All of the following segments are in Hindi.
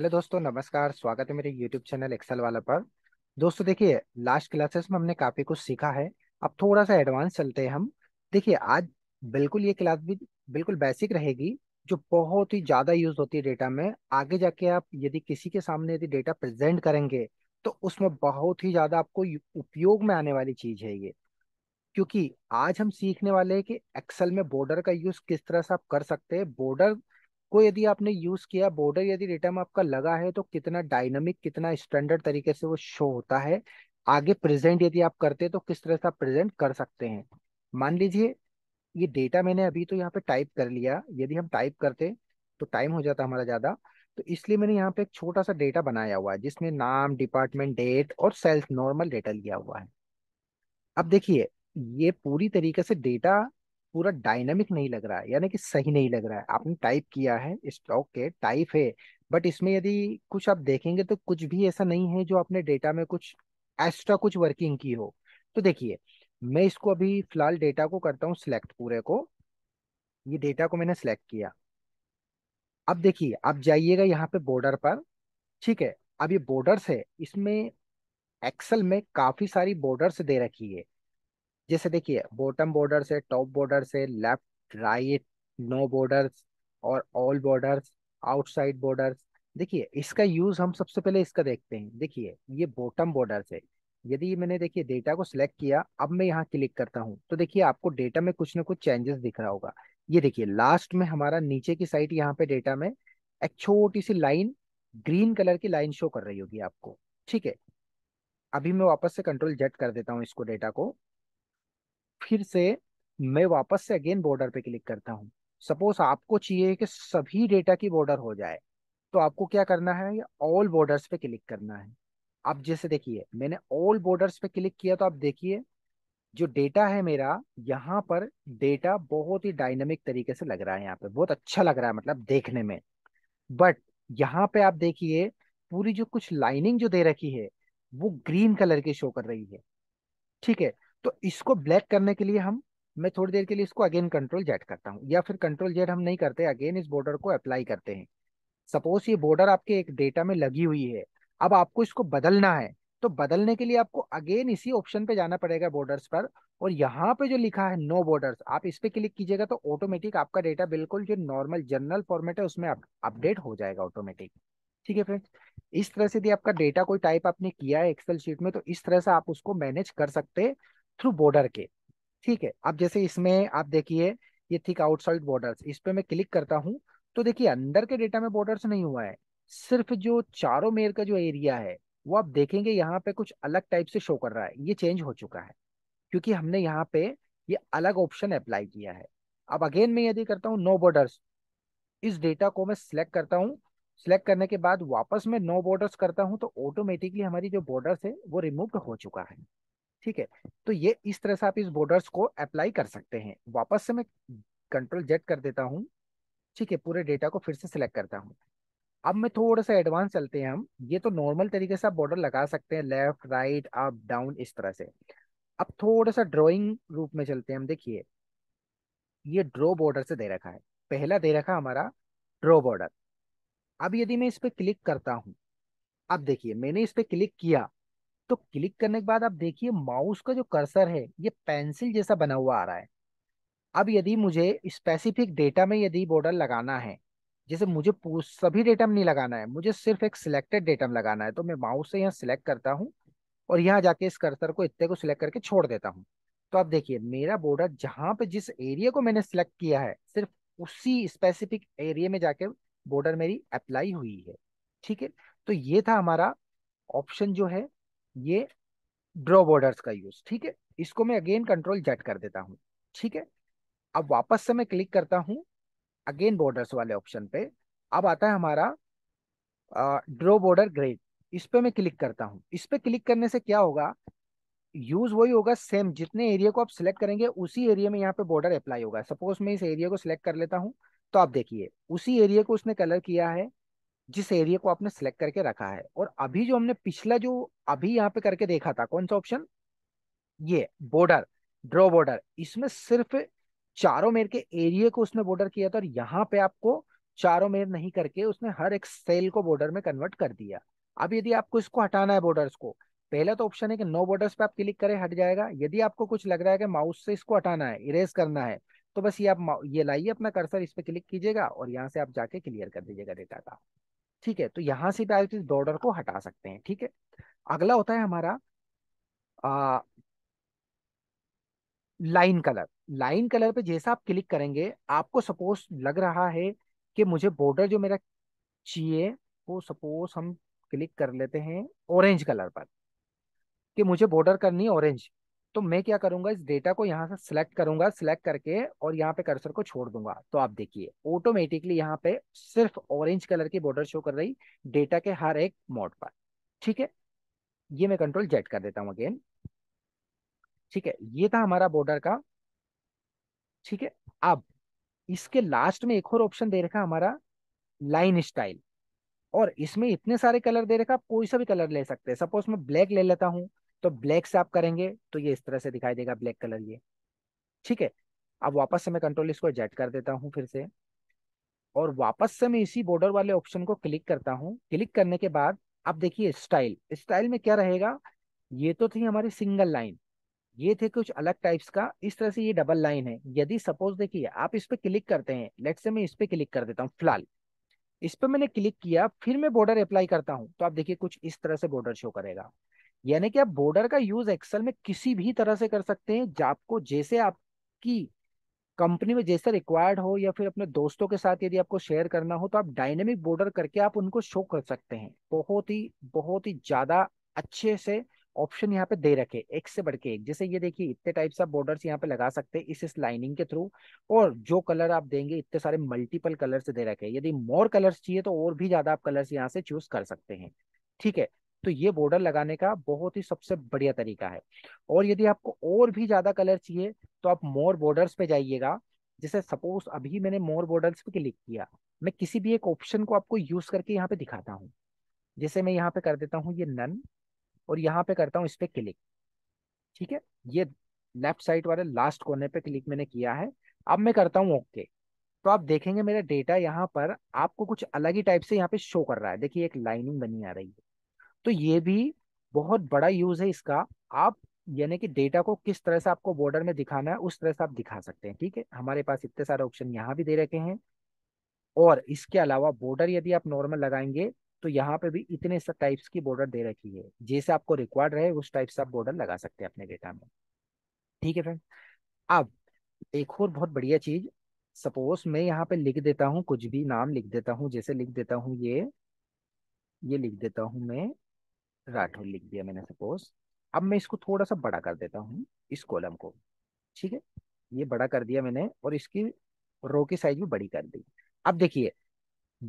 हेलो दोस्तों नमस्कार स्वागत है मेरे यूट्यूब चैनल एक्सेल वाला पर दोस्तों देखिए लास्ट क्लासेस में हमने काफ़ी कुछ सीखा है अब थोड़ा सा एडवांस चलते हैं हम देखिए आज बिल्कुल ये क्लास भी बिल्कुल बेसिक रहेगी जो बहुत ही ज़्यादा यूज होती है डेटा में आगे जाके आप यदि किसी के सामने यदि डेटा प्रेजेंट करेंगे तो उसमें बहुत ही ज़्यादा आपको उपयोग में आने वाली चीज़ है ये क्योंकि आज हम सीखने वाले हैं कि एक्सेल में बॉर्डर का यूज़ किस तरह से आप कर सकते हैं बॉर्डर को यदि आपने यूज किया बॉर्डर यदि रिटर्न आपका लगा है तो कितना डायनामिक कितना स्टैंडर्ड तरीके से वो शो होता है आगे प्रेजेंट यदि आप करते हैं तो किस तरह से आप प्रेजेंट कर सकते हैं मान लीजिए ये डेटा मैंने अभी तो यहाँ पे टाइप कर लिया यदि हम टाइप करते तो टाइम हो जाता हमारा ज्यादा तो इसलिए मैंने यहाँ पे एक छोटा सा डेटा बनाया हुआ है जिसमें नाम डिपार्टमेंट डेट और सेल्स नॉर्मल डेटा लिया हुआ है अब देखिए ये पूरी तरीके से डेटा पूरा डायनामिक नहीं लग रहा है यानी कि सही नहीं लग रहा है आपने टाइप किया है स्टॉक के टाइप है बट इसमें यदि कुछ आप देखेंगे तो कुछ भी ऐसा नहीं है जो आपने डेटा में कुछ एक्स्ट्रा कुछ वर्किंग की हो तो देखिए मैं इसको अभी फिलहाल डेटा को करता हूँ सिलेक्ट पूरे को ये डेटा को मैंने सिलेक्ट किया अब देखिए आप जाइएगा यहाँ पे बॉर्डर पर ठीक है अब ये बॉर्डर्स है इसमें एक्सेल में काफी सारी बॉर्डर्स दे रखी है जैसे देखिए बॉटम बॉर्डर से टॉप बॉर्डर से लेफ्ट राइट नो बॉर्डर और ऑल बॉर्डर आउटसाइड बॉर्डर देखिए इसका यूज हम सबसे पहले इसका देखते हैं देखिए ये बॉटम बॉर्डर से यदि मैंने देखिए डेटा को सिलेक्ट किया अब मैं यहाँ क्लिक करता हूँ तो देखिए आपको डेटा में कुछ ना कुछ चेंजेस दिख रहा होगा ये देखिए लास्ट में हमारा नीचे की साइड यहाँ पे डेटा में एक छोटी सी लाइन ग्रीन कलर की लाइन शो कर रही होगी आपको ठीक है अभी मैं वापस से कंट्रोल जेट कर देता हूँ इसको डेटा को फिर से मैं वापस से अगेन बॉर्डर पे क्लिक करता हूँ सपोज आपको चाहिए कि सभी डेटा की बॉर्डर हो जाए तो आपको क्या करना है ऑल बॉर्डर्स पे क्लिक करना है आप जैसे देखिए मैंने ऑल बॉर्डर्स पे क्लिक किया तो आप देखिए जो डेटा है मेरा यहाँ पर डेटा बहुत ही डायनेमिक तरीके से लग रहा है यहाँ पे बहुत अच्छा लग रहा है मतलब देखने में बट यहाँ पे आप देखिए पूरी जो कुछ लाइनिंग जो दे रखी है वो ग्रीन कलर की शो कर रही है ठीक है तो इसको ब्लैक करने के लिए हम मैं थोड़ी देर के लिए इसको अगेन कंट्रोल जेड करता हूँ या फिर कंट्रोल जेड हम नहीं करते अगेन इस बॉर्डर को अप्लाई करते हैं सपोज ये बॉर्डर आपके एक डेटा में लगी हुई है अब आपको इसको बदलना है तो बदलने के लिए आपको अगेन इसी ऑप्शन पे जाना पड़ेगा बॉर्डर्स पर और यहाँ पे जो लिखा है नो बॉर्डर्स आप इस पे क्लिक कीजिएगा तो ऑटोमेटिक आपका डेटा बिल्कुल जो नॉर्मल जनरल फॉर्मेट है उसमें अपडेट हो जाएगा ऑटोमेटिक ठीक है फ्रेंड्स इस तरह से यदि आपका डेटा कोई टाइप आपने किया है एक्सेल शीट में तो इस तरह से आप उसको मैनेज कर सकते थ्रू बॉर्डर के ठीक है अब जैसे इसमें आप देखिए ये थिक आउटसाइड बॉर्डर्स इस पर मैं क्लिक करता हूँ तो देखिए अंदर के डेटा में बॉर्डर्स नहीं हुआ है सिर्फ जो चारों मेयर का जो एरिया है वो आप देखेंगे यहाँ पे कुछ अलग टाइप से शो कर रहा है ये चेंज हो चुका है क्योंकि हमने यहाँ पे ये अलग ऑप्शन अप्लाई किया है अब अगेन मैं यदि करता हूँ नो बॉर्डर्स इस डेटा को मैं सिलेक्ट करता हूँ सिलेक्ट करने के बाद वापस मैं नो बॉर्डर्स करता हूँ तो ऑटोमेटिकली हमारी जो बॉर्डर्स है वो रिमूव हो चुका है ठीक है तो ये इस तरह से आप इस बॉर्डर्स को अप्लाई कर सकते हैं वापस से मैं कंट्रोल जेट कर देता हूँ ठीक है पूरे डेटा को फिर से सिलेक्ट करता हूँ अब मैं थोड़ा सा एडवांस चलते हैं हम ये तो नॉर्मल तरीके से आप बॉर्डर लगा सकते हैं लेफ्ट राइट अप डाउन इस तरह से अब थोड़ा सा ड्रॉइंग रूप में चलते हैं हम देखिए ये ड्रॉ बॉर्डर से दे रखा है पहला दे रखा हमारा ड्रॉ बॉर्डर अब यदि मैं इस पर क्लिक करता हूँ अब देखिए मैंने इस पर क्लिक किया तो क्लिक करने के बाद आप देखिए माउस का जो कर्सर है ये पेंसिल जैसा बना हुआ आ रहा है अब यदि मुझे स्पेसिफिक डेटा में यदि बॉर्डर लगाना है जैसे मुझे सभी डेटा में नहीं लगाना है मुझे सिर्फ एक सिलेक्टेड डेटा में लगाना है तो मैं माउस से यहाँ सिलेक्ट करता हूँ और यहाँ जाके इस कर्सर को इतने को सिलेक्ट करके छोड़ देता हूँ तो आप देखिए मेरा बॉर्डर जहाँ पे जिस एरिया को मैंने सिलेक्ट किया है सिर्फ उसी स्पेसिफिक एरिया में जाके बॉर्डर मेरी अप्लाई हुई है ठीक है तो ये था हमारा ऑप्शन जो है ये ड्रॉ बॉर्डर्स का यूज ठीक है इसको मैं अगेन कंट्रोल जेट कर देता हूँ ठीक है अब वापस से मैं क्लिक करता हूँ अगेन बॉर्डर्स वाले ऑप्शन पे अब आता है हमारा ड्रॉ बॉर्डर ग्रेड इस पे मैं क्लिक करता हूँ इस पे क्लिक करने से क्या होगा यूज वही होगा सेम जितने एरिया को आप सिलेक्ट करेंगे उसी एरिया में यहाँ पे बॉर्डर अप्लाई होगा सपोज मैं इस एरिया को सिलेक्ट कर लेता हूँ तो आप देखिए उसी एरिया को उसने कलर किया है जिस एरिया को आपने सिलेक्ट करके रखा है और अभी जो हमने पिछला जो अभी यहाँ पे करके देखा था कौन सा ऑप्शन ये बॉर्डर ड्रॉ बॉर्डर इसमें सिर्फ चारों मेर के एरिया को उसने बॉर्डर किया था और यहाँ पे आपको चारों मेर नहीं करके उसने हर एक सेल को बॉर्डर में कन्वर्ट कर दिया अब यदि आपको इसको हटाना है बॉर्डर्स को पहला तो ऑप्शन है कि नो बॉर्डर्स पे आप क्लिक करें हट जाएगा यदि आपको कुछ लग रहा है कि माउस से इसको हटाना है इरेज करना है तो बस ये आप ये लाइए अपना कर्सर इस पर क्लिक कीजिएगा और यहाँ से आप जाके क्लियर कर दीजिएगा डेटा का ठीक है तो यहाँ से भी आप इस बॉर्डर को हटा सकते हैं ठीक है अगला होता है हमारा आ, लाइन कलर लाइन कलर पे जैसा आप क्लिक करेंगे आपको सपोज लग रहा है कि मुझे बॉर्डर जो मेरा चाहिए वो सपोज हम क्लिक कर लेते हैं ऑरेंज कलर पर कि मुझे बॉर्डर करनी है ऑरेंज तो मैं क्या करूंगा इस डेटा को यहाँ से सिलेक्ट करूंगा सिलेक्ट करके और यहाँ पे कर्सर को छोड़ दूंगा तो आप देखिए ऑटोमेटिकली यहाँ पे सिर्फ ऑरेंज कलर की बॉर्डर शो कर रही डेटा के हर एक मोड पर ठीक है ये मैं कंट्रोल जेट कर देता हूँ अगेन ठीक है ये था हमारा बॉर्डर का ठीक है अब इसके लास्ट में एक और ऑप्शन दे रखा हमारा लाइन स्टाइल और इसमें इतने सारे कलर दे रखा आप कोई सा भी कलर ले सकते हैं सपोज मैं ब्लैक ले लेता हूँ तो ब्लैक से आप करेंगे तो ये इस तरह से दिखाई देगा ब्लैक कलर ये ठीक है अब वापस से मैं कंट्रोल इसको जेट कर देता हूँ फिर से और वापस से मैं इसी बॉर्डर वाले ऑप्शन को क्लिक करता हूँ क्लिक करने के बाद अब देखिए स्टाइल स्टाइल में क्या रहेगा ये तो थी हमारी सिंगल लाइन ये थे कुछ अलग टाइप्स का इस तरह से ये डबल लाइन है यदि सपोज देखिए आप इस पर क्लिक करते हैं लेट से मैं इस पर क्लिक कर देता हूँ फिलहाल इस पर मैंने क्लिक किया फिर मैं बॉर्डर अप्लाई करता हूँ तो आप देखिए कुछ इस तरह से बॉर्डर शो करेगा यानी कि आप बॉर्डर का यूज एक्सेल में किसी भी तरह से कर सकते हैं आपको जैसे आपकी कंपनी में जैसे रिक्वायर्ड हो या फिर अपने दोस्तों के साथ यदि आपको शेयर करना हो तो आप डायनेमिक बॉर्डर करके आप उनको शो कर सकते हैं बहुत ही बहुत ही ज्यादा अच्छे से ऑप्शन यहाँ पे दे रखे एक से बढ़ के एक जैसे ये देखिए इतने टाइप्स आप बॉर्डर यहाँ पे लगा सकते हैं इस इस लाइनिंग के थ्रू और जो कलर आप देंगे इतने सारे मल्टीपल कलर से दे रखे यदि मोर कलर्स चाहिए तो और भी ज्यादा आप कलर्स यहाँ से चूज कर सकते हैं ठीक है तो ये बॉर्डर लगाने का बहुत ही सबसे बढ़िया तरीका है और यदि आपको और भी ज्यादा कलर चाहिए तो आप मोर बॉर्डर्स पे जाइएगा जैसे सपोज अभी मैंने मोर बॉर्डर्स पे क्लिक किया मैं किसी भी एक ऑप्शन को आपको यूज करके यहाँ पे दिखाता हूँ जैसे मैं यहाँ पे कर देता हूँ ये नन और यहाँ पे करता हूँ इस पे क्लिक ठीक है ये लेफ्ट साइड वाले लास्ट कोने पे क्लिक मैंने किया है अब मैं करता हूँ ओके तो आप देखेंगे मेरा डेटा यहाँ पर आपको कुछ अलग ही टाइप से यहाँ पे शो कर रहा है देखिए एक लाइनिंग बनी आ रही है तो ये भी बहुत बड़ा यूज है इसका आप यानी कि डेटा को किस तरह से आपको बॉर्डर में दिखाना है उस तरह से आप दिखा सकते हैं ठीक है हमारे पास इतने सारे ऑप्शन यहाँ भी दे रखे हैं और इसके अलावा बॉर्डर यदि आप नॉर्मल लगाएंगे तो यहाँ पे भी इतने टाइप्स की बॉर्डर दे रखी है जैसे आपको रिक्वायर्ड रहे उस टाइप से आप बॉर्डर लगा सकते हैं अपने डेटा में ठीक है फ्रेंड अब एक और बहुत बढ़िया चीज सपोज मैं यहाँ पे लिख देता हूँ कुछ भी नाम लिख देता हूँ जैसे लिख देता हूँ ये ये लिख देता हूँ मैं राठौर लिख दिया मैंने सपोज अब मैं इसको थोड़ा सा बड़ा कर देता हूँ इस कॉलम को ठीक है ये बड़ा कर दिया मैंने और इसकी रो की साइज भी बड़ी कर दी अब देखिए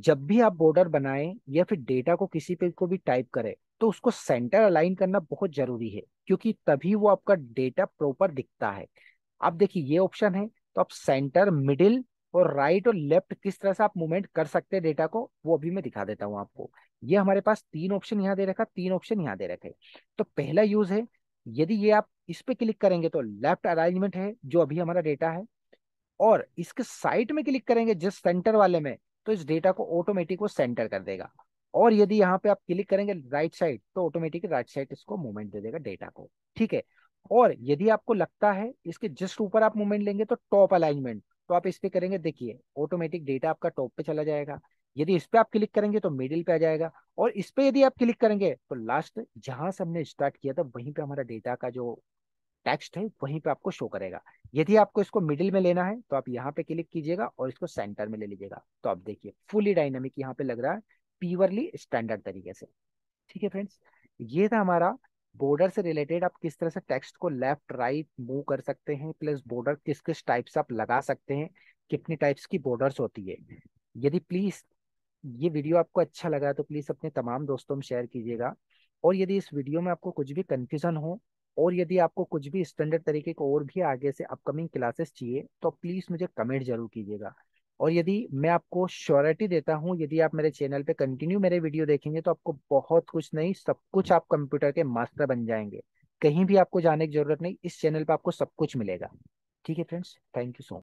जब भी आप बॉर्डर बनाए या फिर डेटा को किसी पे को भी टाइप करें तो उसको सेंटर अलाइन करना बहुत जरूरी है क्योंकि तभी वो आपका डेटा प्रॉपर दिखता है अब देखिए ये ऑप्शन है तो आप सेंटर मिडिल और राइट और लेफ्ट किस तरह से आप मूवमेंट कर सकते हैं डेटा को वो अभी मैं दिखा देता हूँ आपको ये हमारे पास तीन ऑप्शन यहाँ दे रखा तीन ऑप्शन यहाँ दे रखे तो पहला यूज है यदि ये आप इस पे क्लिक करेंगे तो लेफ्ट अरेंजमेंट है जो अभी हमारा डेटा है और इसके साइड में क्लिक करेंगे जिस सेंटर वाले में तो इस डेटा को ऑटोमेटिक वो सेंटर कर देगा और यदि यहाँ पे आप क्लिक करेंगे राइट साइड तो ऑटोमेटिक राइट साइड इसको मूवमेंट दे देगा डेटा को ठीक है और यदि आपको लगता है इसके जस्ट ऊपर आप मूवमेंट लेंगे तो टॉप अलाइनमेंट तो आप इस पर करेंगे देखिए ऑटोमेटिक डेटा आपका टॉप पे चला जाएगा यदि इस पर आप क्लिक करेंगे तो मिडिल पे आ जाएगा और इस पर यदि आप क्लिक करेंगे तो लास्ट जहां से हमने स्टार्ट किया था वहीं पे हमारा डेटा का जो टेक्स्ट है वहीं पे आपको शो करेगा यदि आपको इसको मिडिल में लेना है तो आप यहाँ पे क्लिक कीजिएगा और इसको सेंटर में ले लीजिएगा तो आप देखिए फुली डायनामिक यहाँ पे लग रहा है प्योरली स्टैंडर्ड तरीके से ठीक है फ्रेंड्स ये था हमारा बॉर्डर से रिलेटेड आप किस तरह से टेक्स्ट को लेफ्ट राइट मूव कर सकते हैं प्लस बॉर्डर किस किस टाइप से आप लगा सकते हैं कितनी टाइप्स की बॉर्डर्स होती है यदि प्लीज ये वीडियो आपको अच्छा लगा तो प्लीज अपने तमाम दोस्तों में शेयर कीजिएगा और यदि इस वीडियो में आपको कुछ भी कंफ्यूजन हो और यदि आपको कुछ भी स्टैंडर्ड तरीके को और भी आगे से अपकमिंग क्लासेस चाहिए तो प्लीज मुझे कमेंट जरूर कीजिएगा और यदि मैं आपको श्योरिटी देता हूँ यदि आप मेरे चैनल पे कंटिन्यू मेरे वीडियो देखेंगे तो आपको बहुत कुछ नहीं सब कुछ आप कंप्यूटर के मास्टर बन जाएंगे कहीं भी आपको जाने की जरूरत नहीं इस चैनल पे आपको सब कुछ मिलेगा ठीक है friends thank you so much